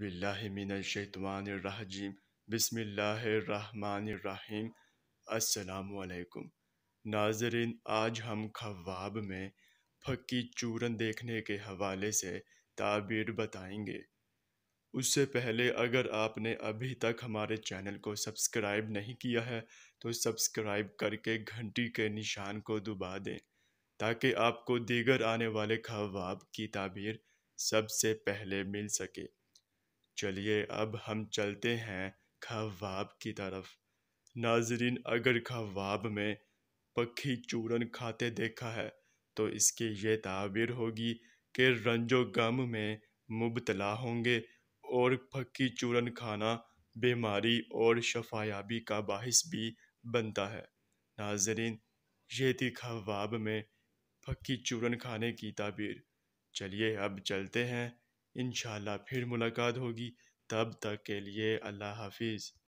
باللہ من الشیطان رحجیم بسم اللہ الرحمن الرحیم السلام علیکم ناظرین آج ہم خواب میں پھکی چورن دیکھنے کے حوالے سے تعبیر بتائیں گے اس سے پہلے اگر آپ نے ابھی تک ہمارے چینل کو سبسکرائب نہیں کیا ہے تو سبسکرائب کر کے گھنٹی کے نشان کو دبا دیں تاکہ آپ کو دیگر آنے والے خواب کی تعبیر سب سے پہلے مل سکے چلیے اب ہم چلتے ہیں خواب کی طرف ناظرین اگر خواب میں پکھی چورن کھاتے دیکھا ہے تو اس کی یہ تعبیر ہوگی کہ رنج و غم میں مبتلا ہوں گے اور پکی چورن کھانا بیماری اور شفایابی کا باعث بھی بنتا ہے ناظرین یہ تھی خواب میں پکی چورن کھانے کی تعبیر چلیے اب چلتے ہیں انشاءاللہ اللہ پھر ملاقات ہوگی تب تک کے لیے اللہ حافظ